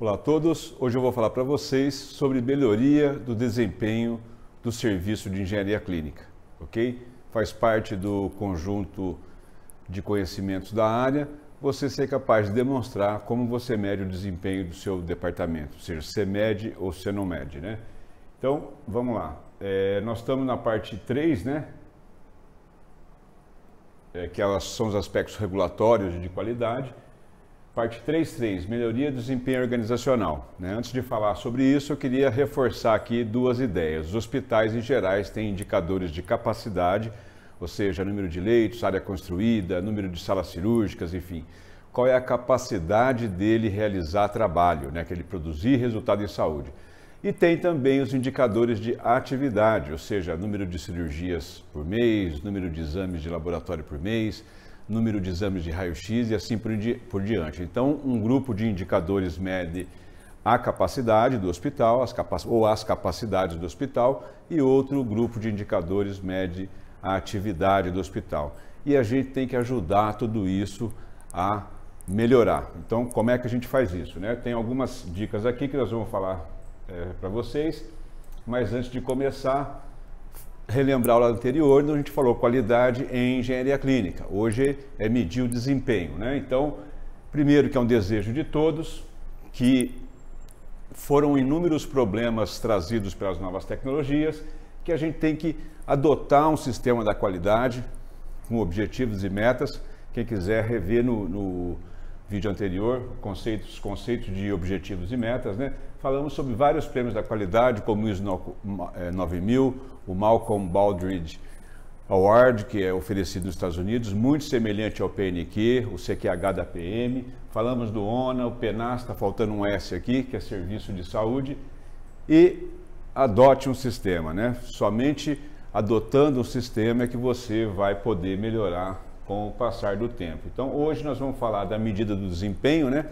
Olá a todos. Hoje eu vou falar para vocês sobre melhoria do desempenho do serviço de engenharia clínica, ok? Faz parte do conjunto de conhecimentos da área você ser capaz de demonstrar como você mede o desempenho do seu departamento, seja você mede ou você não mede, né? Então, vamos lá. É, nós estamos na parte 3, né? É, que elas são os aspectos regulatórios de qualidade. Parte 3.3, melhoria do desempenho organizacional. Né? Antes de falar sobre isso, eu queria reforçar aqui duas ideias. Os hospitais em gerais têm indicadores de capacidade, ou seja, número de leitos, área construída, número de salas cirúrgicas, enfim. Qual é a capacidade dele realizar trabalho, né? que ele produzir resultado em saúde. E tem também os indicadores de atividade, ou seja, número de cirurgias por mês, número de exames de laboratório por mês, número de exames de raio-x e assim por, di por diante. Então, um grupo de indicadores mede a capacidade do hospital, as capac ou as capacidades do hospital, e outro grupo de indicadores mede a atividade do hospital. E a gente tem que ajudar tudo isso a melhorar. Então, como é que a gente faz isso? Né? Tem algumas dicas aqui que nós vamos falar é, eh, para vocês, mas antes de começar, relembrar o lado anterior, onde então a gente falou qualidade em engenharia clínica. Hoje é medir o desempenho. Né? Então, primeiro que é um desejo de todos, que foram inúmeros problemas trazidos pelas novas tecnologias, que a gente tem que adotar um sistema da qualidade com objetivos e metas. Quem quiser rever no, no vídeo anterior conceitos, conceitos de objetivos e metas, né? falamos sobre vários prêmios da qualidade, como o ISO eh, 9000, o Malcolm Baldridge Award, que é oferecido nos Estados Unidos, muito semelhante ao PNQ, o CQH da PM. Falamos do ONA, o PENAS, está faltando um S aqui, que é Serviço de Saúde. E adote um sistema, né? Somente adotando um sistema é que você vai poder melhorar com o passar do tempo. Então, hoje nós vamos falar da medida do desempenho, né?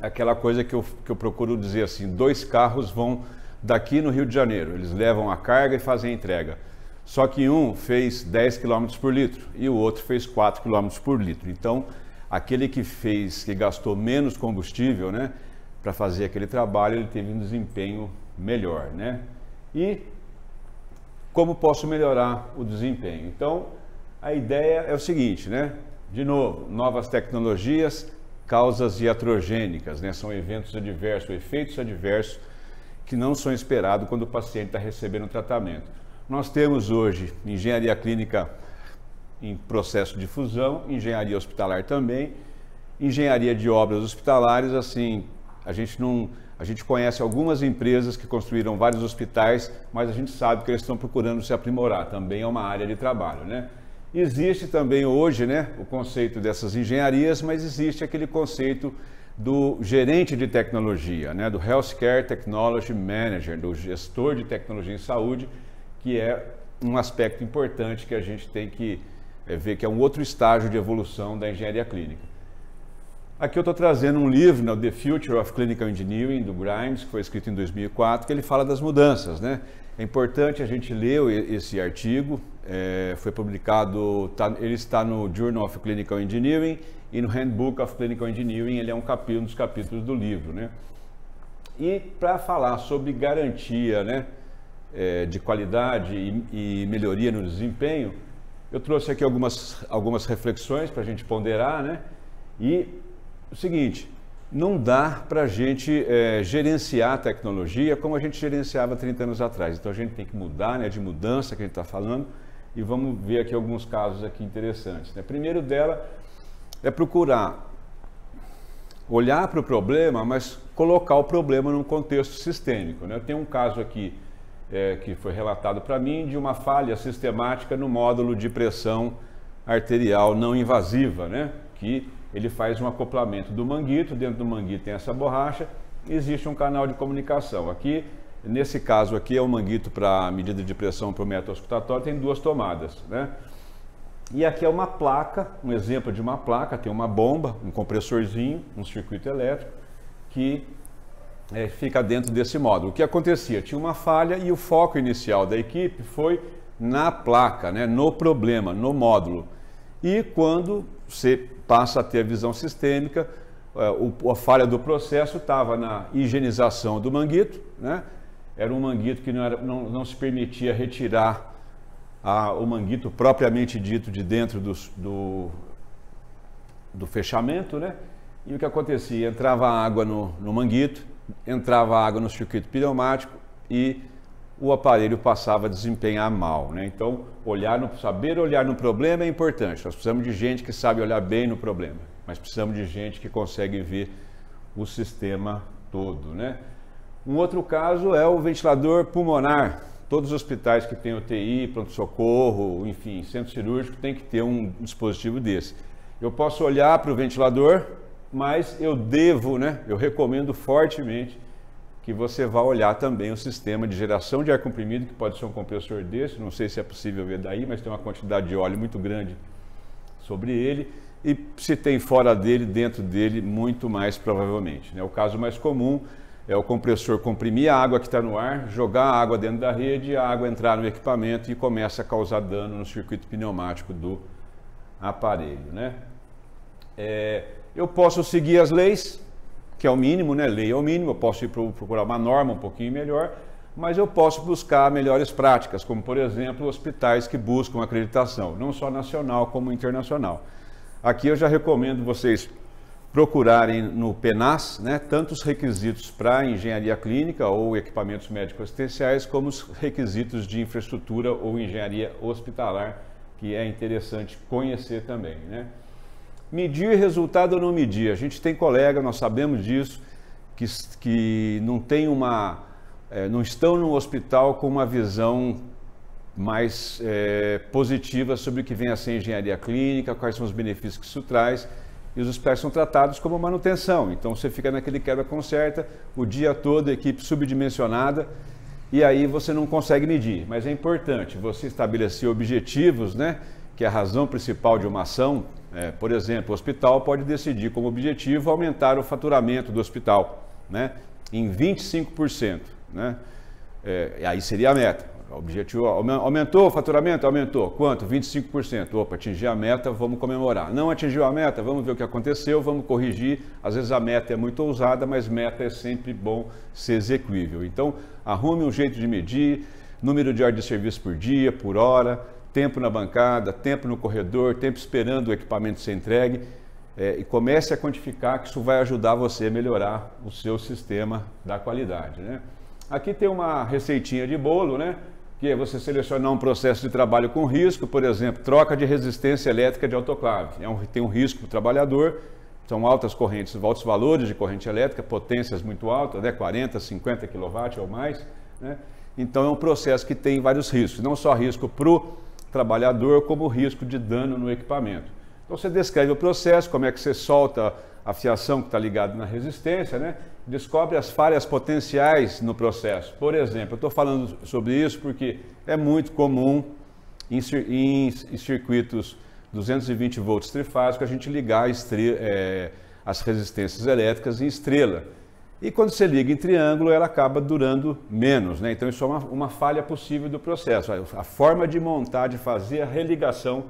aquela coisa que eu, que eu procuro dizer assim: dois carros vão daqui no Rio de Janeiro, eles levam a carga e fazem a entrega. Só que um fez 10 km por litro e o outro fez 4 km por litro. Então, aquele que fez, que gastou menos combustível, né, para fazer aquele trabalho, ele teve um desempenho melhor, né? E como posso melhorar o desempenho? Então, a ideia é o seguinte, né? De novo, novas tecnologias, causas iatrogênicas, né? São eventos adversos, efeitos adversos que não são esperados quando o paciente está recebendo tratamento. Nós temos hoje engenharia clínica em processo de fusão, engenharia hospitalar também, engenharia de obras hospitalares, assim, a gente não a gente conhece algumas empresas que construíram vários hospitais, mas a gente sabe que eles estão procurando se aprimorar, também é uma área de trabalho, né? Existe também hoje né, o conceito dessas engenharias, mas existe aquele conceito do gerente de tecnologia, né, do Healthcare Technology Manager, do gestor de tecnologia em saúde, que é um aspecto importante que a gente tem que é, ver que é um outro estágio de evolução da engenharia clínica. Aqui eu estou trazendo um livro, né, The Future of Clinical Engineering, do Grimes, que foi escrito em 2004, que ele fala das mudanças. Né? É importante a gente ler esse artigo, é, foi publicado, tá, ele está no Journal of Clinical Engineering e no Handbook of Clinical Engineering, ele é um, capítulo, um dos capítulos do livro, né? E para falar sobre garantia, né, é, de qualidade e, e, melhoria no desempenho, eu trouxe aqui algumas, algumas reflexões para a gente ponderar, né? E o seguinte, não dá para a gente é, gerenciar a tecnologia como a gente gerenciava 30 anos atrás. Então a gente tem que mudar, né, de mudança que a gente está falando, e vamos ver aqui alguns casos aqui interessantes. Né? Primeiro dela é procurar olhar para o problema, mas colocar o problema num contexto sistêmico. Né? Eu tenho um caso aqui é, que foi relatado para mim de uma falha sistemática no módulo de pressão arterial não invasiva, né? que ele faz um acoplamento do manguito, dentro do manguito tem essa borracha, existe um canal de comunicação. Aqui Nesse caso aqui é um manguito para medida de pressão para o método auscultatório, tem duas tomadas, né? E aqui é uma placa, um exemplo de uma placa, tem uma bomba, um compressorzinho, um circuito elétrico, que é, fica dentro desse módulo. O que acontecia? Tinha uma falha e o foco inicial da equipe foi na placa, né? no problema, no módulo. E quando você passa a ter a visão sistêmica, é, a falha do processo estava na higienização do manguito, né? era um manguito que não, era, não, não se permitia retirar a, o manguito propriamente dito de dentro do, do fechamento, né? E o que acontecia? Entrava água no, no manguito, entrava água no circuito pneumático e o aparelho passava a desempenhar mal. Né? Então, olhar no, saber olhar no problema é importante. Nós precisamos de gente que sabe olhar bem no problema, mas precisamos de gente que consegue ver o sistema todo. Né? Um outro caso é o ventilador pulmonar. Todos os hospitais que têm UTI, pronto-socorro, enfim, centro cirúrgico, tem que ter um dispositivo desse. Eu posso olhar para o ventilador, mas eu devo, né? Eu recomendo fortemente que você vá olhar também o sistema de geração de ar comprimido, que pode ser um compressor desse, não sei se é possível ver daí, mas tem uma quantidade de óleo muito grande sobre ele e se tem fora dele, dentro dele, muito mais provavelmente. Né? O caso mais comum é o compressor comprimir a água que está no ar, jogar a água dentro da rede, a água entrar no equipamento e começa a causar dano no circuito pneumático do aparelho. Né? É, eu posso seguir as leis, que é o mínimo, né? lei é o mínimo, eu posso ir procurar uma norma um pouquinho melhor, mas eu posso buscar melhores práticas, como por exemplo hospitais que buscam acreditação, não só nacional como internacional. Aqui eu já recomendo vocês procurarem no PENAS né, tanto os requisitos para engenharia clínica ou equipamentos médicos assistenciais como os requisitos de infraestrutura ou engenharia hospitalar, que é interessante conhecer também. Né? Medir resultado ou não medir? A gente tem colega, nós sabemos disso, que, que não tem uma. É, não estão no hospital com uma visão mais é, positiva sobre o que vem a ser engenharia clínica, quais são os benefícios que isso traz e os aspectos são tratados como manutenção. Então você fica naquele quebra-conserta o dia todo, equipe subdimensionada, e aí você não consegue medir. Mas é importante você estabelecer objetivos, né? que é a razão principal de uma ação. É, por exemplo, o hospital pode decidir como objetivo aumentar o faturamento do hospital né? em 25%. Né? É, aí seria a meta. Objetivo, aumentou o faturamento? Aumentou. Quanto? 25%. Opa, atingi a meta, vamos comemorar. Não atingiu a meta, vamos ver o que aconteceu, vamos corrigir. Às vezes a meta é muito ousada, mas meta é sempre bom ser execuível. Então, arrume um jeito de medir número de horas de serviço por dia, por hora, tempo na bancada, tempo no corredor, tempo esperando o equipamento ser entregue. É, e comece a quantificar que isso vai ajudar você a melhorar o seu sistema da qualidade. Né? Aqui tem uma receitinha de bolo, né? que é você selecionar um processo de trabalho com risco, por exemplo, troca de resistência elétrica de autoclave. É um, tem um risco para o trabalhador, são altas correntes, altos valores de corrente elétrica, potências muito altas, né? 40, 50 kW ou mais. Né? Então é um processo que tem vários riscos, não só risco para o trabalhador, como risco de dano no equipamento. Então você descreve o processo, como é que você solta a fiação que está ligada na resistência, né? descobre as falhas potenciais no processo. Por exemplo, eu estou falando sobre isso porque é muito comum em, em, em circuitos 220 volts trifásicos a gente ligar estrela, é, as resistências elétricas em estrela. E quando você liga em triângulo, ela acaba durando menos, né? Então isso é uma, uma falha possível do processo. A, a forma de montar, de fazer a religação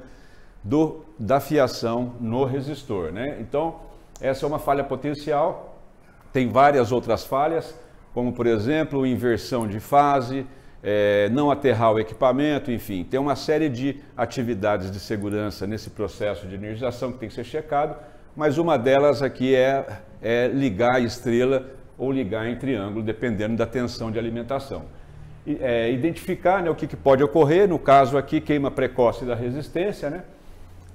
do, da fiação no resistor, né? Então, essa é uma falha potencial, tem várias outras falhas, como por exemplo, inversão de fase, é, não aterrar o equipamento, enfim, tem uma série de atividades de segurança nesse processo de energização que tem que ser checado, mas uma delas aqui é, é ligar a estrela ou ligar em triângulo, dependendo da tensão de alimentação. é, identificar né, o que, que pode ocorrer, no caso aqui, queima precoce da resistência, né?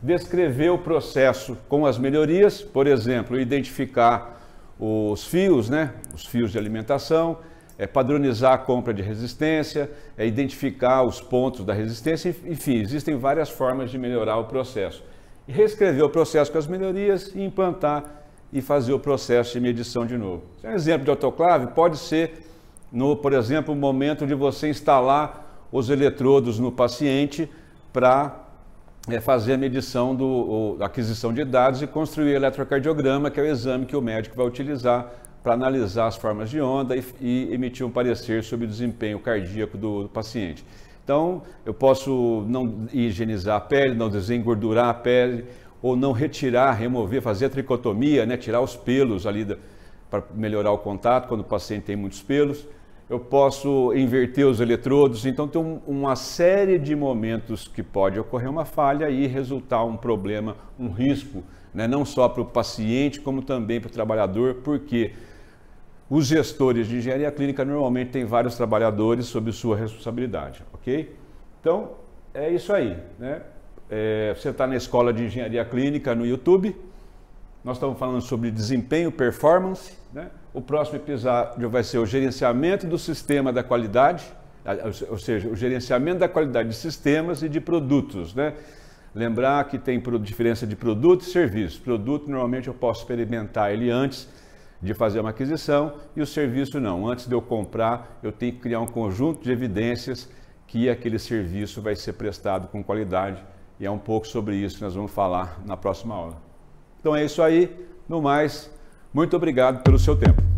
descrever o processo com as melhorias, por exemplo, identificar os fios, né, os fios de alimentação, é padronizar a compra de resistência, é identificar os pontos da resistência, enfim, existem várias formas de melhorar o processo. E reescrever o processo com as melhorias e implantar e fazer o processo de medição de novo. É um exemplo de autoclave pode ser, no, por exemplo, o momento de você instalar os eletrodos no paciente para é fazer a medição do aquisição de dados e construir o eletrocardiograma, que é o exame que o médico vai utilizar para analisar as formas de onda e, e, emitir um parecer sobre o desempenho cardíaco do, do paciente. Então, eu posso não higienizar a pele, não desengordurar a pele, ou não retirar, remover, fazer a tricotomia, né, tirar os pelos ali para melhorar o contato quando o paciente tem muitos pelos eu posso inverter os eletrodos. Então, tem uma série de momentos que pode ocorrer uma falha e resultar um problema, um risco, né? não só para o paciente, como também para o trabalhador, porque os gestores de engenharia clínica normalmente têm vários trabalhadores sob sua responsabilidade, ok? Então, é isso aí, né? É, você está na escola de engenharia clínica no YouTube nós estamos falando sobre desempenho, performance. Né? O próximo episódio vai ser o gerenciamento do sistema da qualidade, ou seja, o gerenciamento da qualidade de sistemas e de produtos. Né? Lembrar que tem diferença de produto e serviço. Produto, normalmente, eu posso experimentar ele antes de fazer uma aquisição e o serviço não. Antes de eu comprar, eu tenho que criar um conjunto de evidências que aquele serviço vai ser prestado com qualidade. E é um pouco sobre isso que nós vamos falar na próxima aula. Então é isso aí. No mais, muito obrigado pelo seu tempo.